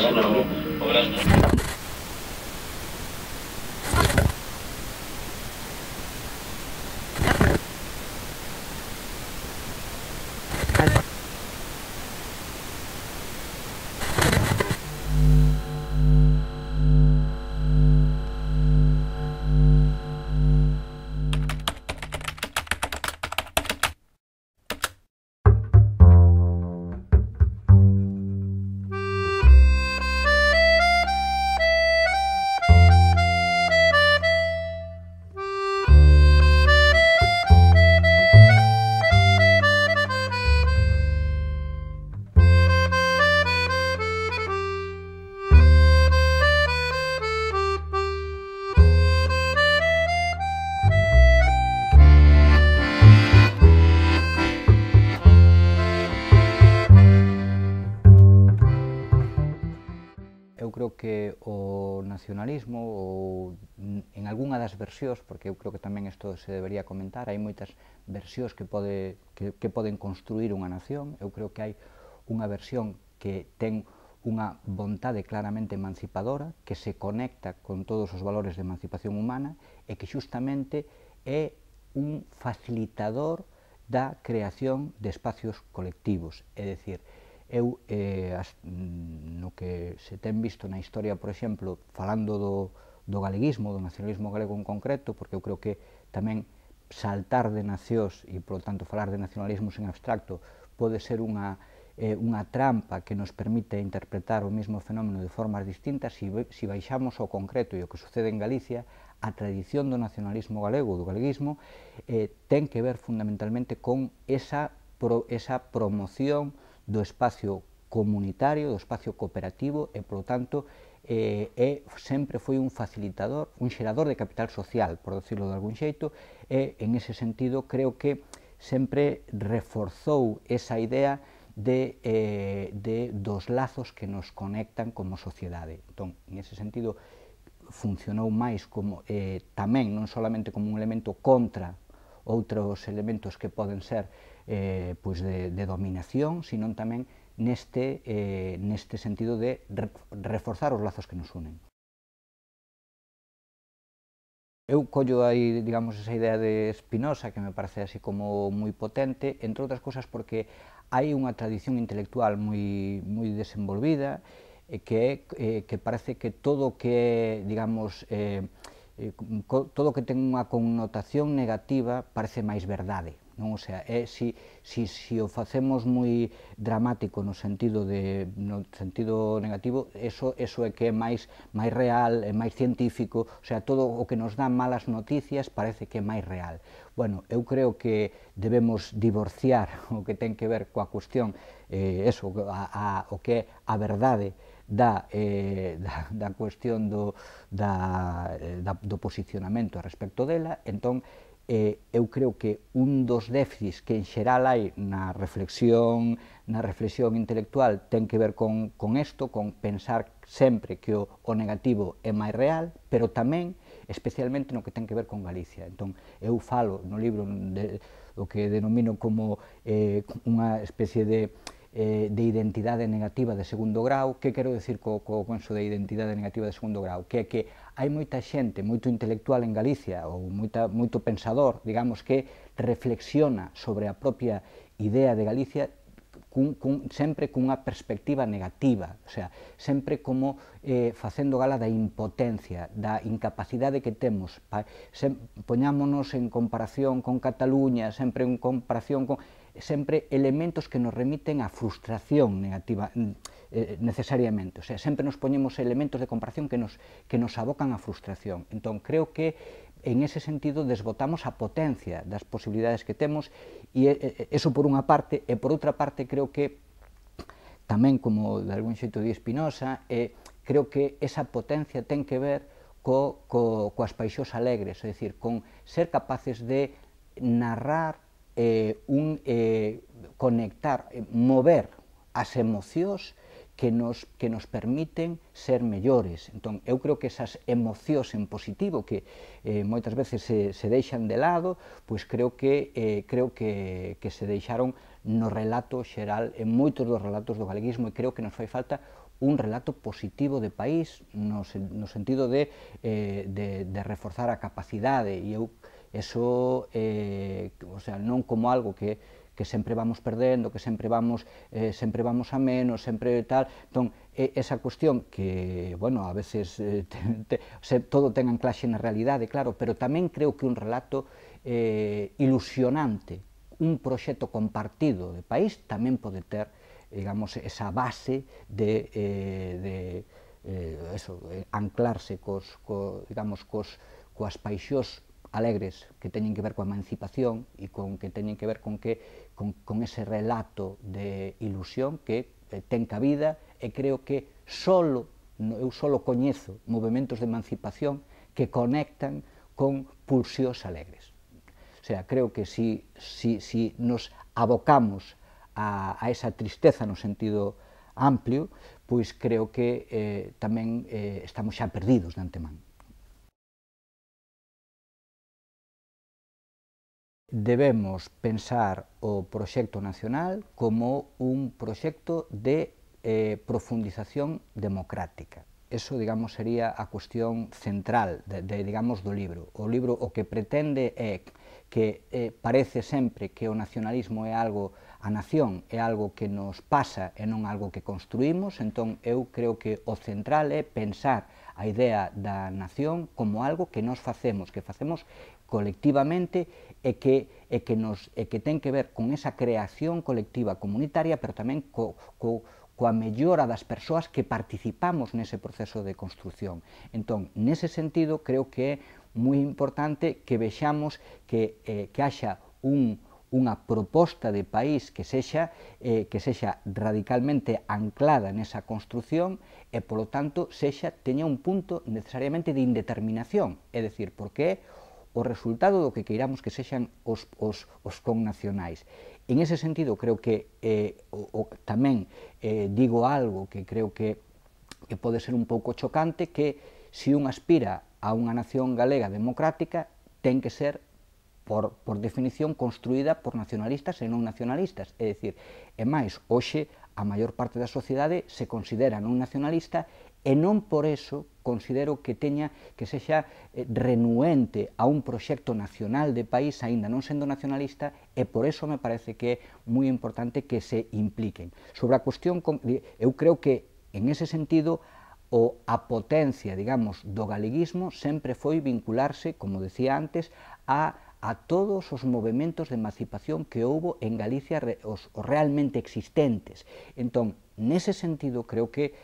Obras que o nacionalismo ou en algunha das versións, porque eu creo que tamén isto se debería comentar, hai moitas versións que, pode, que, que poden construir unha nación, eu creo que hai unha versión que ten unha vontade claramente emancipadora, que se conecta con todos os valores de emancipación humana e que xustamente é un facilitador da creación de espacios colectivos, é dicir, Eu, eh, as, mm, no que se ten visto na historia, por exemplo, falando do, do galeguismo, do nacionalismo galego en concreto, porque eu creo que tamén saltar de nacións e, lo tanto, falar de nacionalismos en abstracto pode ser unha, eh, unha trampa que nos permite interpretar o mesmo fenómeno de formas distintas si, si baixamos ao concreto e o que sucede en Galicia a tradición do nacionalismo galego, do galeguismo, eh, ten que ver fundamentalmente con esa, pro, esa promoción do espacio comunitario, do espacio cooperativo e, polo tanto, eh, e sempre foi un facilitador, un xerador de capital social, por decirlo de algún xeito, e en ese sentido creo que sempre reforzou esa idea de, eh, de dos lazos que nos conectan como sociedade. Entón, en ese sentido, funcionou máis como eh, tamén, non solamente como un elemento contra outros elementos que poden ser eh, pois de, de dominación, sino tamén neste, eh, neste sentido de reforzar os lazos que nos unen. Eu collo aí, digamos, esa idea de Spinoza que me parece así como moi potente, entre outras cosas porque hai unha tradición intelectual moi, moi desenvolvida eh, que, eh, que parece que todo que, digamos, eh, eh todo que ten unha connotación negativa parece máis verdade, Non? O sea, é, si, si, si o facemos moi dramático no sentido de no sentido negativo, eso, eso é que é máis, máis real, é máis científico, o sea, todo o que nos dá malas noticias parece que é máis real. Bueno, eu creo que debemos divorciar o que ten que ver coa cuestión, eh, eso, a, a, o que é a verdade, da, eh, da, da cuestión do, da, eh, da, do posicionamento respecto dela, entón eh, eu creo que un dos déficits que en xeral hai na reflexión, na reflexión intelectual ten que ver con, con esto, con pensar sempre que o, o negativo é máis real, pero tamén especialmente no que ten que ver con Galicia. Entón, eu falo no libro de, o que denomino como eh, unha especie de eh, de identidade negativa de segundo grau. Que quero decir co, co conso de identidade negativa de segundo grau? Que é que hai moita xente, moito intelectual en Galicia ou moita, moito pensador, digamos, que reflexiona sobre a propia idea de Galicia cun, cun, sempre cunha perspectiva negativa, o sea, sempre como eh, facendo gala da impotencia, da incapacidade que temos. Pa, se, poñámonos en comparación con Cataluña, sempre en comparación con sempre elementos que nos remiten a frustración negativa, mm, eh, necesariamente. O sea, sempre nos poñemos elementos de comparación que nos, que nos abocan a frustración. Entón, creo que en ese sentido desbotamos a potencia das posibilidades que temos e e eso por unha parte, e por outra parte creo que tamén como de algún xeito di Espinosa, eh, creo que esa potencia ten que ver co, co, coas paixóns alegres, é dicir, con ser capaces de narrar, eh, un, eh, conectar, eh, mover as emocións que nos, que nos permiten ser mellores. Entón, eu creo que esas emocións en positivo que eh, moitas veces se, se deixan de lado, pois creo que eh, creo que, que se deixaron no relato xeral, en moitos dos relatos do galeguismo, e creo que nos fai falta un relato positivo de país, no, no sentido de, eh, de, de reforzar a capacidade, e eu eso, eh, o sea, non como algo que que sempre vamos perdendo, que sempre vamos eh, sempre vamos a menos, sempre tal. Entón, esa cuestión que, bueno, a veces eh, te, te, se, todo ten anclaxe na realidade, claro, pero tamén creo que un relato eh, ilusionante, un proxecto compartido de país tamén pode ter, digamos, esa base de, eh, de eh, eso, eh, anclarse cos, co, digamos, cos, coas paixós alegres que teñen que ver coa emancipación e con que teñen que ver con que con, con ese relato de ilusión que eh, ten cabida e creo que solo, no, eu solo coñezo movimentos de emancipación que conectan con pulsións alegres. O sea, creo que si, si, si nos abocamos a, a esa tristeza no sentido amplio, pois creo que eh, tamén eh, estamos xa perdidos de antemán. Debemos pensar o proxecto nacional como un proxecto de eh, profundización democrática. Eso, digamos, sería a cuestión central, de, de, digamos, do libro. O libro o que pretende é que eh, parece sempre que o nacionalismo é algo, a nación é algo que nos pasa e non algo que construímos, entón eu creo que o central é pensar a idea da nación como algo que nos facemos, que facemos colectivamente e que, e que, nos, e que ten que ver con esa creación colectiva comunitaria, pero tamén co, co, coa mellora das persoas que participamos nese proceso de construción. Entón, nese sentido, creo que é moi importante que vexamos que, eh, que haxa un, unha proposta de país que sexa, eh, que sexa radicalmente anclada nesa construción e, polo tanto, sexa teña un punto necesariamente de indeterminación, é dicir, porque o resultado do que queiramos que sexan os, os, os connacionais. En ese sentido, creo que eh, o, o, tamén eh, digo algo que creo que, que pode ser un pouco chocante, que se un aspira a unha nación galega democrática, ten que ser por, por definición construída por nacionalistas e non nacionalistas. É dicir, e máis, hoxe a maior parte da sociedade se considera non nacionalista e non por eso considero que teña que sexa eh, renuente a un proxecto nacional de país, aínda non sendo nacionalista, e por eso me parece que é moi importante que se impliquen. Sobre a cuestión, eu creo que en ese sentido o a potencia, digamos, do galeguismo sempre foi vincularse, como decía antes, a a todos os movimentos de emancipación que houbo en Galicia os, os realmente existentes. Entón, nese sentido, creo que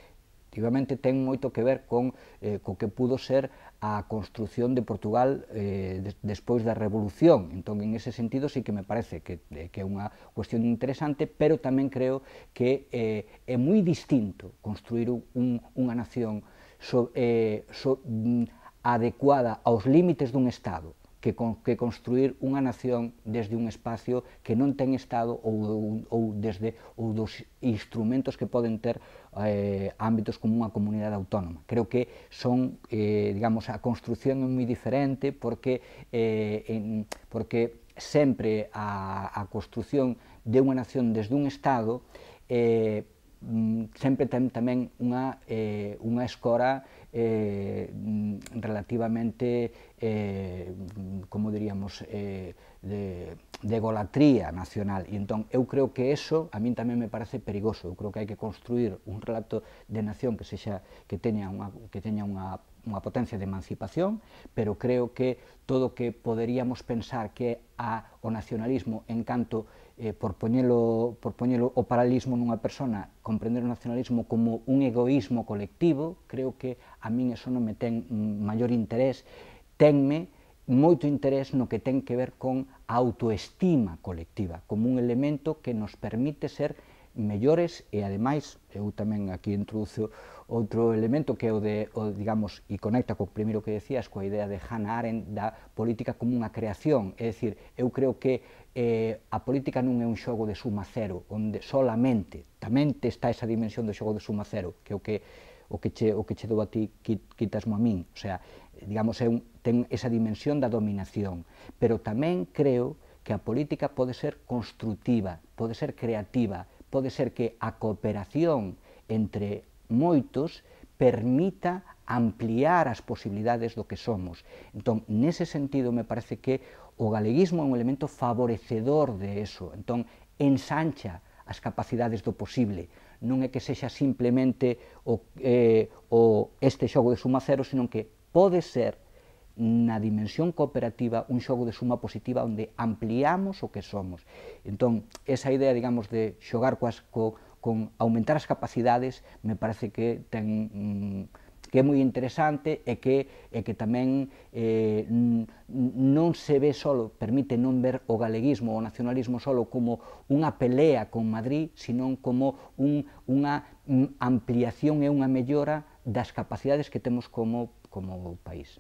efectivamente ten moito que ver con eh, co que pudo ser a construción de Portugal eh, des, despois da Revolución. Entón, en ese sentido, sí que me parece que, eh, que é unha cuestión interesante, pero tamén creo que eh, é moi distinto construir un, unha nación so, eh, so, mm, adecuada aos límites dun Estado que, con, que construir unha nación desde un espacio que non ten Estado ou, ou, ou desde ou dos instrumentos que poden ter eh, ámbitos como unha comunidade autónoma. Creo que son, eh, digamos, a construción é moi diferente porque, eh, en, porque sempre a, a construción de unha nación desde un Estado eh, mm, sempre ten tamén unha, eh, unha escora Eh, mm, relativamente, eh, mm, como diríamos, eh, de de egolatría nacional. E entón, eu creo que eso a min tamén me parece perigoso. Eu creo que hai que construir un relato de nación que sexa que teña unha que teña unha unha potencia de emancipación, pero creo que todo o que poderíamos pensar que a o nacionalismo en canto eh, por poñelo, por poñelo o paralismo nunha persona, comprender o nacionalismo como un egoísmo colectivo, creo que a min eso non me ten maior interés, tenme moito interés no que ten que ver con a autoestima colectiva, como un elemento que nos permite ser mellores e ademais eu tamén aquí introduzo outro elemento que é o de o, digamos e conecta co primeiro que decías coa idea de Hannah Arendt da política como unha creación, é dicir, eu creo que eh, a política non é un xogo de suma cero, onde solamente tamén está esa dimensión do xogo de suma cero, que é o que o que che, o que che dou a ti quitasmo a min. O sea, digamos, é un, ten esa dimensión da dominación. Pero tamén creo que a política pode ser construtiva, pode ser creativa, pode ser que a cooperación entre moitos permita ampliar as posibilidades do que somos. Entón, nese sentido, me parece que o galeguismo é un elemento favorecedor de eso. Entón, ensancha as capacidades do posible, non é que sexa simplemente o, eh, o este xogo de suma cero, senón que pode ser na dimensión cooperativa un xogo de suma positiva onde ampliamos o que somos. Entón, esa idea, digamos, de xogar coas, co, con aumentar as capacidades me parece que ten mm, que é moi interesante e que, e que tamén eh, non se ve solo, permite non ver o galeguismo ou o nacionalismo solo como unha pelea con Madrid, senón como un, unha ampliación e unha mellora das capacidades que temos como, como país.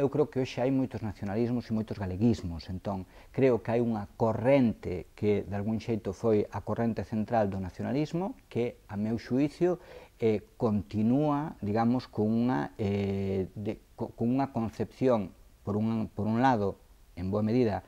Eu creo que hoxe hai moitos nacionalismos e moitos galeguismos, entón creo que hai unha corrente que de algún xeito foi a corrente central do nacionalismo que a meu xuicio eh, continúa, digamos, con unha, eh, de, con unha concepción, por un, por un lado, en boa medida,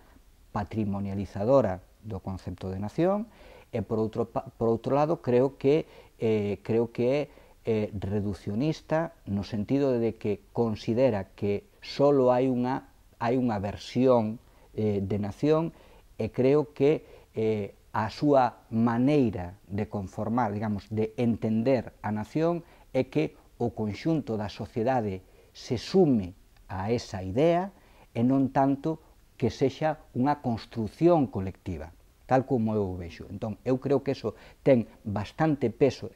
patrimonializadora do concepto de nación, e por outro, por outro lado, creo que, eh, creo que é eh, reduccionista no sentido de que considera que solo hai unha, hai unha versión eh, de nación e creo que eh, a súa maneira de conformar, digamos, de entender a nación é que o conxunto da sociedade se sume a esa idea e non tanto que sexa unha construción colectiva, tal como eu vexo. Entón, eu creo que eso ten bastante peso,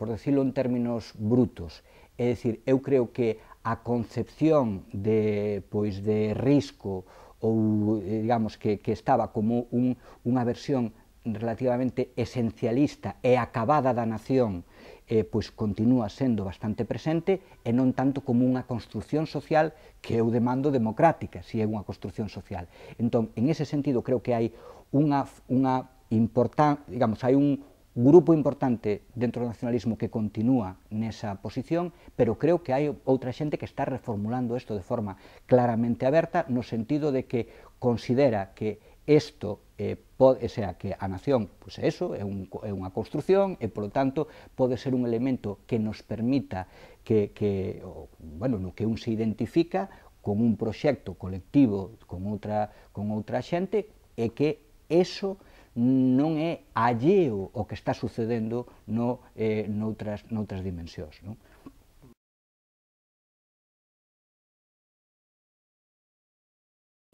por decirlo en términos brutos, é dicir, eu creo que a concepción de, pois, de risco ou, eh, digamos, que, que estaba como un, unha versión relativamente esencialista e acabada da nación eh, pois continúa sendo bastante presente e non tanto como unha construción social que eu demando democrática, si é unha construción social. Entón, en ese sentido, creo que hai unha, unha importante, digamos, hai un, grupo importante dentro do nacionalismo que continúa nesa posición, pero creo que hai outra xente que está reformulando isto de forma claramente aberta no sentido de que considera que isto eh, pode, sea, que a nación, pois pues eso, é, un, é unha construción e, polo tanto, pode ser un elemento que nos permita que, que o, bueno, no que un se identifica con un proxecto colectivo, con outra, con outra xente, e que eso non é alleo o que está sucedendo no, eh, noutras, noutras dimensións. Non?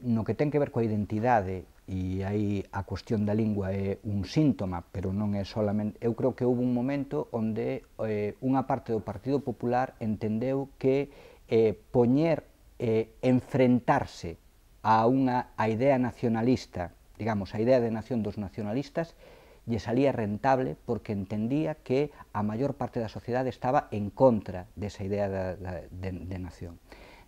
No que ten que ver coa identidade, e aí a cuestión da lingua é un síntoma, pero non é solamente... Eu creo que houve un momento onde eh, unha parte do Partido Popular entendeu que eh, poñer, eh, enfrentarse a unha a idea nacionalista digamos, a idea de nación dos nacionalistas lle salía rentable porque entendía que a maior parte da sociedade estaba en contra desa idea da, de, de nación.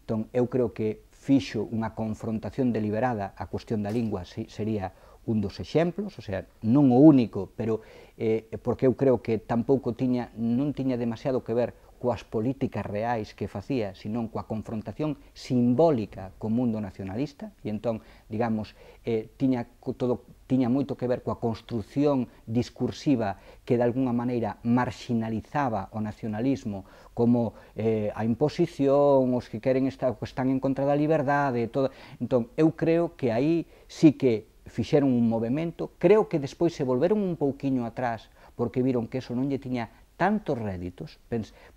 Entón, eu creo que fixo unha confrontación deliberada a cuestión da lingua si, sería un dos exemplos, o sea, non o único, pero eh, porque eu creo que tampouco tiña, non tiña demasiado que ver coas políticas reais que facía, senón coa confrontación simbólica co mundo nacionalista, e entón, digamos, eh, tiña todo tiña moito que ver coa construción discursiva que de alguna maneira marginalizaba o nacionalismo como eh, a imposición, os que queren estar, que están en contra da liberdade, todo. Entón, eu creo que aí sí que fixeron un movimento, creo que despois se volveron un pouquiño atrás porque viron que eso non lle tiña tantos réditos,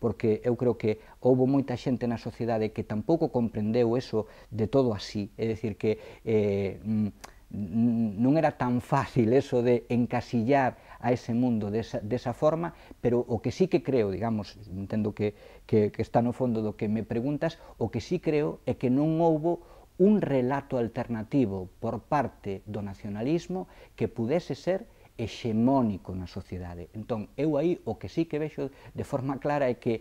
porque eu creo que houve moita xente na sociedade que tampouco comprendeu eso de todo así, é dicir que eh, non era tan fácil eso de encasillar a ese mundo desa, desa forma, pero o que sí que creo, digamos, entendo que, que, que está no fondo do que me preguntas, o que sí creo é que non houbo un relato alternativo por parte do nacionalismo que pudese ser hexemónico na sociedade. Entón, eu aí o que sí que vexo de forma clara é que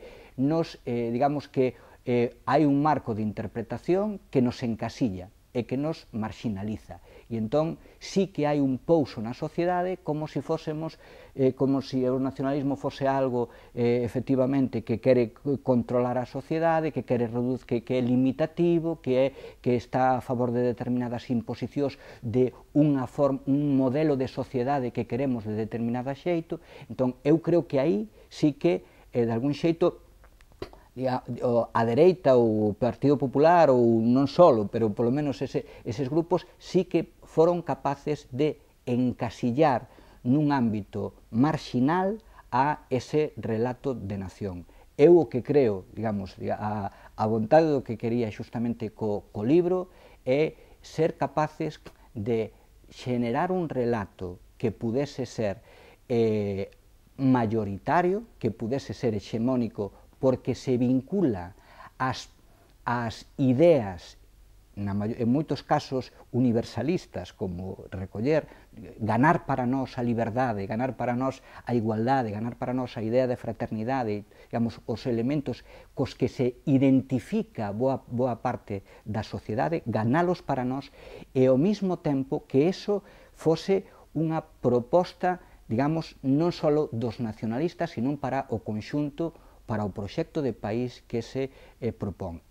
nos, eh, digamos que eh, hai un marco de interpretación que nos encasilla, e que nos marxinaliza. E entón sí que hai un pouso na sociedade como se fósemos eh, como se o nacionalismo fose algo eh, efectivamente que quere controlar a sociedade, que quere reduz, que, que é limitativo, que é que está a favor de determinadas imposicións de unha forma, un modelo de sociedade que queremos de determinada xeito. Entón eu creo que aí sí que eh, de algún xeito a dereita ou o Partido Popular ou non solo, pero polo menos ese, eses grupos sí que foron capaces de encasillar nun ámbito marxinal a ese relato de nación. Eu o que creo, digamos, a, a vontade do que quería xustamente co, co libro é ser capaces de xenerar un relato que pudese ser eh, mayoritario, que pudese ser hexemónico porque se vincula ás, ás ideas na en moitos casos universalistas, como recoller, ganar para nós a liberdade, ganar para nós a igualdade, ganar para nós a idea de fraternidade, digamos, os elementos cos que se identifica boa, boa parte da sociedade, ganalos para nós, e ao mesmo tempo que eso fose unha proposta, digamos, non só dos nacionalistas, sino para o conxunto para o proxecto de país que se eh, propón.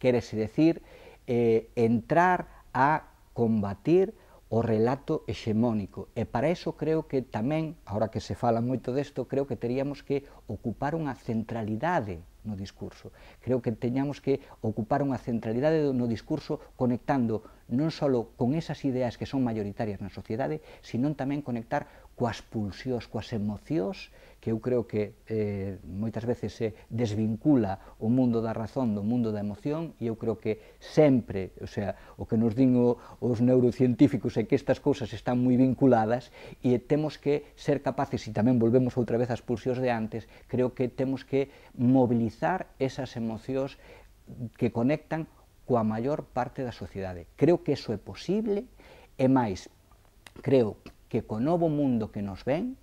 Querese decir, eh, entrar a combatir o relato hexemónico. E para iso creo que tamén, ahora que se fala moito desto, creo que teríamos que ocupar unha centralidade no discurso. Creo que teñamos que ocupar unha centralidade no discurso conectando non só con esas ideas que son mayoritarias na sociedade, sino tamén conectar coas pulsións, coas emocións, que eu creo que eh, moitas veces se desvincula o mundo da razón do mundo da emoción e eu creo que sempre, o sea, o que nos din o, os neurocientíficos é que estas cousas están moi vinculadas e temos que ser capaces, e tamén volvemos outra vez ás pulsións de antes, creo que temos que mobilizar esas emocións que conectan coa maior parte da sociedade. Creo que eso é posible e máis, creo que co novo mundo que nos ven,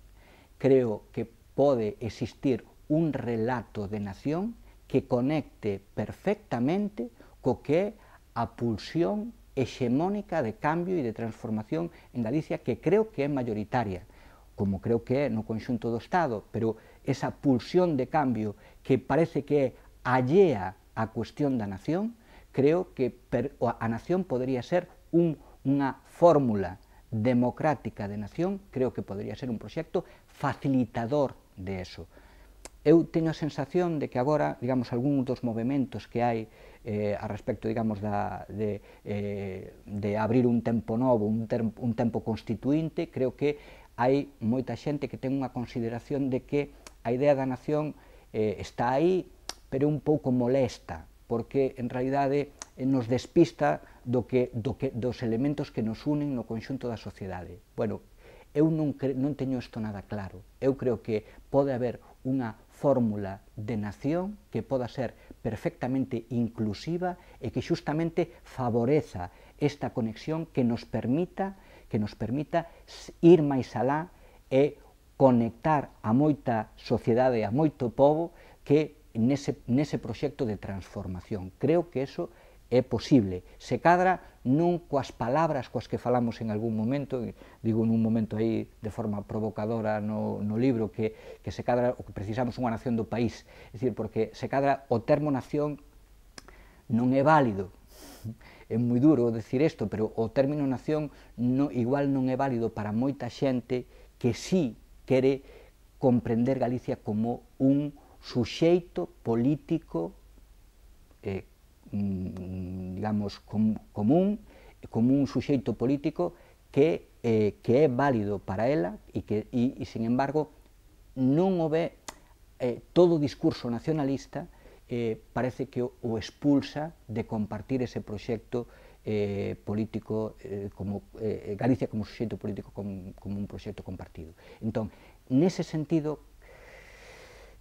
creo que pode existir un relato de nación que conecte perfectamente co que é a pulsión hexemónica de cambio e de transformación en Galicia que creo que é mayoritaria, como creo que é no conxunto do Estado, pero esa pulsión de cambio que parece que é allea a cuestión da nación, creo que a nación podría ser un, unha fórmula democrática de nación, creo que podría ser un proxecto facilitador de eso. Eu teño a sensación de que agora, digamos, algúns dos movimentos que hai eh, a respecto, digamos, da, de, eh, de abrir un tempo novo, un, term, un tempo constituinte, creo que hai moita xente que ten unha consideración de que a idea da nación eh, está aí, pero un pouco molesta, porque en realidade eh, nos despista do que, do que, dos elementos que nos unen no conxunto da sociedade. Bueno, eu non, non teño isto nada claro. Eu creo que pode haber unha fórmula de nación que poda ser perfectamente inclusiva e que xustamente favoreza esta conexión que nos permita que nos permita ir máis alá e conectar a moita sociedade, a moito povo que nese, nese proxecto de transformación. Creo que eso é posible. Se cadra non coas palabras coas que falamos en algún momento, digo nun momento aí de forma provocadora no, no libro, que, que se cadra o que precisamos unha nación do país, é dicir, porque se cadra o termo nación non é válido, é moi duro decir isto, pero o término nación no, igual non é válido para moita xente que sí quere comprender Galicia como un suxeito político eh, mm, digamos com, común como un suxeito político que, eh, que é válido para ela e que e, e sin embargo non o ve eh, todo o discurso nacionalista eh, parece que o, o expulsa de compartir ese proxecto eh, político eh, como eh, Galicia como suxeito político como, como un proxecto compartido. Entón, nese sentido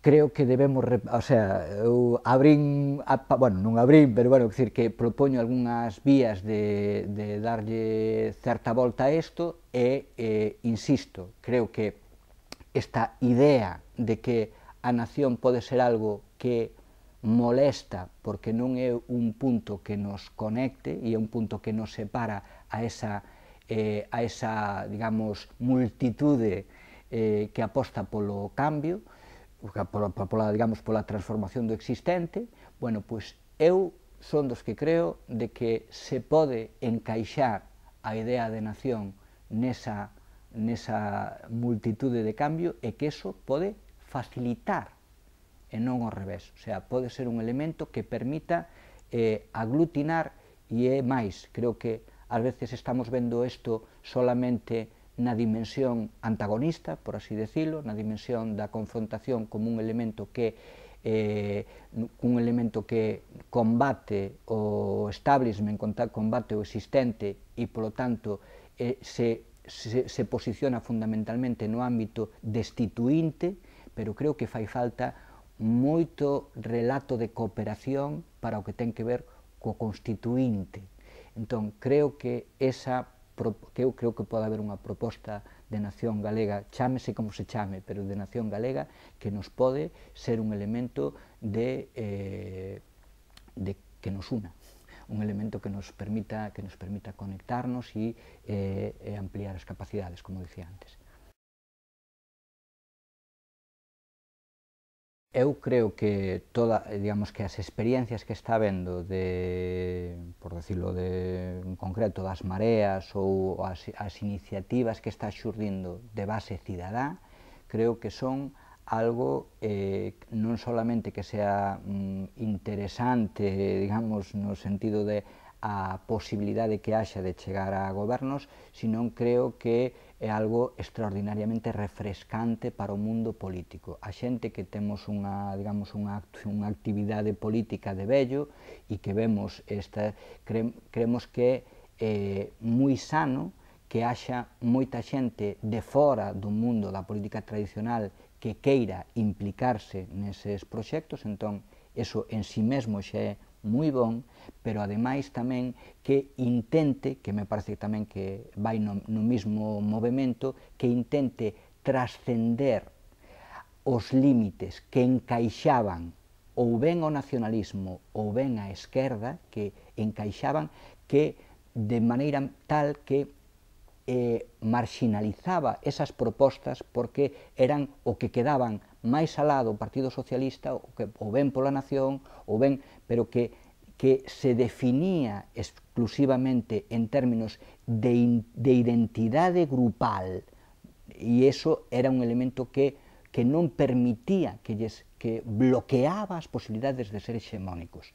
creo que debemos, o sea, eu abrín, a, bueno, non abrín, pero bueno, decir que propoño algunhas vías de, de darlle certa volta a isto e, e insisto, creo que esta idea de que a nación pode ser algo que molesta porque non é un punto que nos conecte e é un punto que nos separa a esa, eh, a esa digamos, multitude eh, que aposta polo cambio, pola, pola, digamos, pola transformación do existente, bueno, pois eu son dos que creo de que se pode encaixar a idea de nación nesa, nesa multitude de cambio e que eso pode facilitar e non ao revés. O sea, pode ser un elemento que permita eh, aglutinar e é máis. Creo que ás veces estamos vendo isto solamente na dimensión antagonista, por así decirlo, na dimensión da confrontación como un elemento que eh, un elemento que combate o establishment, combate o existente e, polo tanto, eh, se, se, se posiciona fundamentalmente no ámbito destituinte, pero creo que fai falta moito relato de cooperación para o que ten que ver co constituinte. Entón, creo que esa que eu creo que pode haber unha proposta de nación galega, chámese como se chame, pero de nación galega, que nos pode ser un elemento de, eh, de que nos una un elemento que nos permita, que nos permita conectarnos e eh, eh, ampliar as capacidades, como dixía antes. eu creo que toda, digamos que as experiencias que está vendo de, por decirlo de, en concreto, das mareas ou as, as iniciativas que está xurdindo de base cidadá, creo que son algo eh, non solamente que sea mm, interesante, digamos, no sentido de a posibilidade que haxa de chegar a gobernos, sino creo que é algo extraordinariamente refrescante para o mundo político. A xente que temos unha, digamos, unha, act unha actividade política de vello e que vemos esta, cre creemos que é eh, moi sano que haxa moita xente de fora do mundo da política tradicional que queira implicarse neses proxectos, entón, eso en sí mesmo xa é moi bon, pero ademais tamén que intente, que me parece tamén que vai no, no mismo movimento, que intente trascender os límites que encaixaban ou ben o nacionalismo ou ben a esquerda, que encaixaban que de maneira tal que eh, marxinalizaba esas propostas porque eran o que quedaban máis alá do Partido Socialista, o que o ben pola nación, o ben, pero que que se definía exclusivamente en términos de, in, de identidade grupal, e eso era un elemento que que non permitía que lles que bloqueaba as posibilidades de ser hexemónicos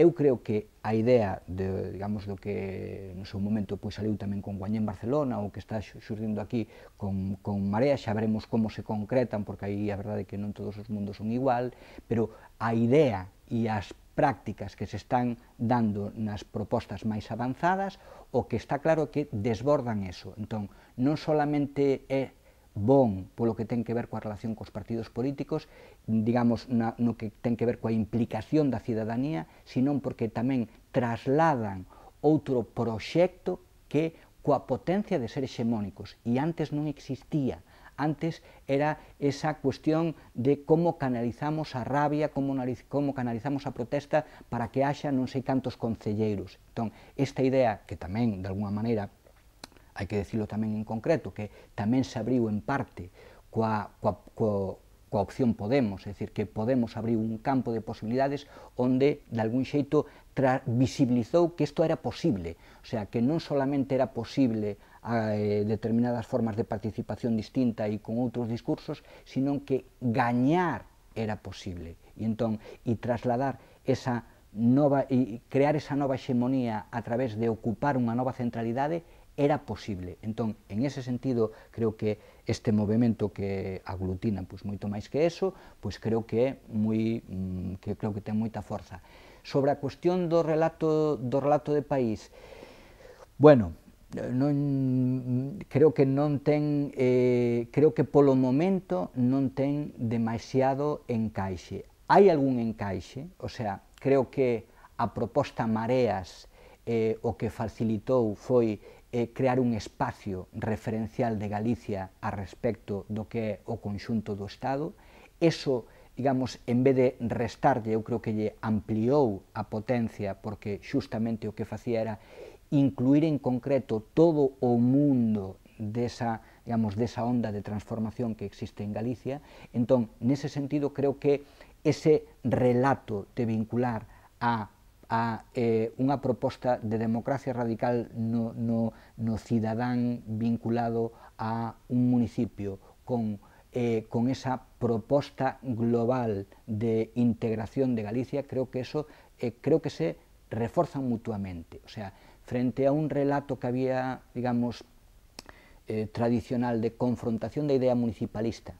eu creo que a idea de, digamos, do que no seu momento pois saliu tamén con Guañé en Barcelona ou que está xurdindo aquí con, con Marea, xa veremos como se concretan, porque aí a verdade é que non todos os mundos son igual, pero a idea e as prácticas que se están dando nas propostas máis avanzadas, o que está claro é que desbordan eso. Entón, non solamente é bon polo que ten que ver coa relación cos partidos políticos, digamos, na, no que ten que ver coa implicación da cidadanía, senón porque tamén trasladan outro proxecto que coa potencia de ser hexemónicos e antes non existía. Antes era esa cuestión de como canalizamos a rabia, como, como canalizamos a protesta para que haxa non sei cantos concelleiros. Entón, esta idea, que tamén, de alguna maneira, hai que decirlo tamén en concreto, que tamén se abriu en parte coa, coa, coa, coa opción Podemos, é dicir, que Podemos abriu un campo de posibilidades onde, de algún xeito, visibilizou que isto era posible, o sea, que non solamente era posible a eh, determinadas formas de participación distinta e con outros discursos, sino que gañar era posible. E entón, e trasladar esa nova, e crear esa nova hexemonía a través de ocupar unha nova centralidade era posible. Entón, en ese sentido, creo que este movimento que aglutina pois, moito máis que eso, pois creo que é moi, mm, que creo que ten moita forza. Sobre a cuestión do relato, do relato de país, bueno, non, creo que non ten, eh, creo que polo momento non ten demasiado encaixe. Hai algún encaixe, o sea, creo que a proposta Mareas eh, o que facilitou foi eh, crear un espacio referencial de Galicia a respecto do que é o conxunto do Estado. Eso, digamos, en vez de restarlle, eu creo que lle ampliou a potencia porque xustamente o que facía era incluir en concreto todo o mundo desa, digamos, desa onda de transformación que existe en Galicia. Entón, nese sentido, creo que ese relato de vincular a a eh, unha proposta de democracia radical no, no, no cidadán vinculado a un municipio con, eh, con esa proposta global de integración de Galicia, creo que eso eh, creo que se reforzan mutuamente. O sea, frente a un relato que había, digamos, eh, tradicional de confrontación da idea municipalista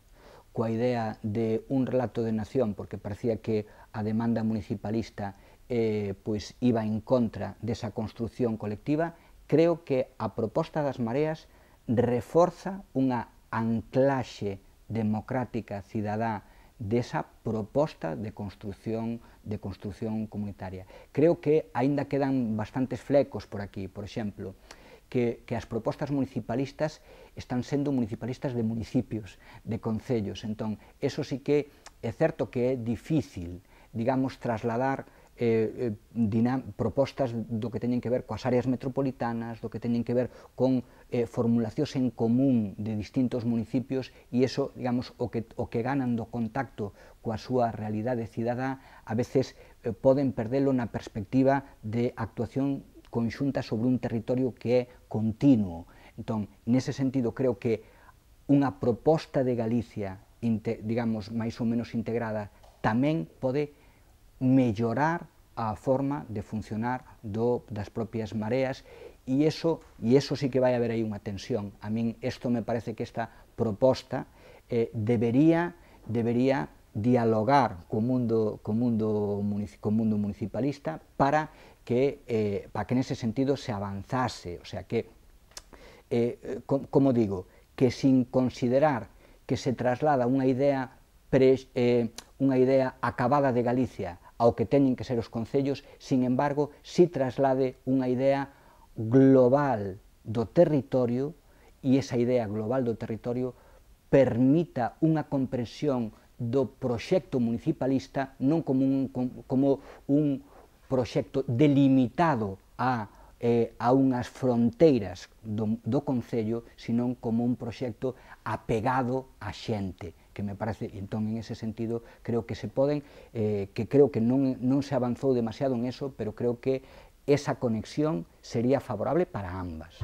coa idea de un relato de nación, porque parecía que a demanda municipalista eh, pois iba en contra desa construción colectiva, creo que a proposta das mareas reforza unha anclaxe democrática cidadá desa proposta de construción de construción comunitaria. Creo que aínda quedan bastantes flecos por aquí, por exemplo, que, que as propostas municipalistas están sendo municipalistas de municipios, de concellos. Entón, eso sí que é certo que é difícil, digamos, trasladar eh, eh dinam, propostas do que teñen que ver coas áreas metropolitanas, do que teñen que ver con eh, formulacións en común de distintos municipios e iso, digamos, o que, o que ganan do contacto coa súa realidade cidadá a veces eh, poden perdelo na perspectiva de actuación conxunta sobre un territorio que é continuo. Entón, nese sentido, creo que unha proposta de Galicia, digamos, máis ou menos integrada, tamén pode mellorar a forma de funcionar do, das propias mareas e eso, e eso sí que vai haber aí unha tensión. A min isto me parece que esta proposta eh, debería debería dialogar co mundo co mundo co mundo municipalista para que eh, para que nese sentido se avanzase, o sea que eh, com, como digo, que sin considerar que se traslada unha idea pre, eh, unha idea acabada de Galicia ao que teñen que ser os concellos, sin embargo, si traslade unha idea global do territorio e esa idea global do territorio permita unha comprensión do proxecto municipalista non como un, como un proxecto delimitado a eh, a unhas fronteiras do, do Concello, senón como un proxecto apegado á xente, me parece, entonces en ese sentido creo que se pueden eh, que creo que no se avanzó demasiado en eso, pero creo que esa conexión sería favorable para ambas.